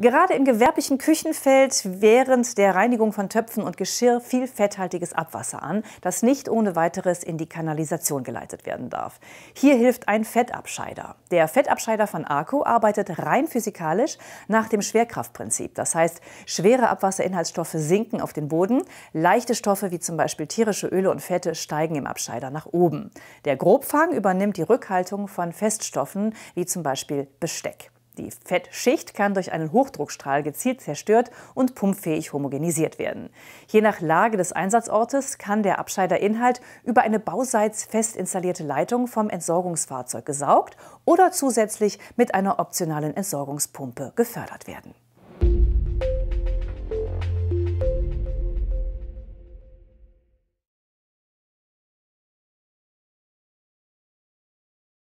Gerade im gewerblichen Küchenfeld während der Reinigung von Töpfen und Geschirr viel fetthaltiges Abwasser an, das nicht ohne weiteres in die Kanalisation geleitet werden darf. Hier hilft ein Fettabscheider. Der Fettabscheider von ARCO arbeitet rein physikalisch nach dem Schwerkraftprinzip. Das heißt, schwere Abwasserinhaltsstoffe sinken auf den Boden, leichte Stoffe wie zum Beispiel tierische Öle und Fette steigen im Abscheider nach oben. Der Grobfang übernimmt die Rückhaltung von Feststoffen wie zum Beispiel Besteck. Die Fettschicht kann durch einen Hochdruckstrahl gezielt zerstört und pumpfähig homogenisiert werden. Je nach Lage des Einsatzortes kann der Abscheiderinhalt über eine bauseits fest installierte Leitung vom Entsorgungsfahrzeug gesaugt oder zusätzlich mit einer optionalen Entsorgungspumpe gefördert werden.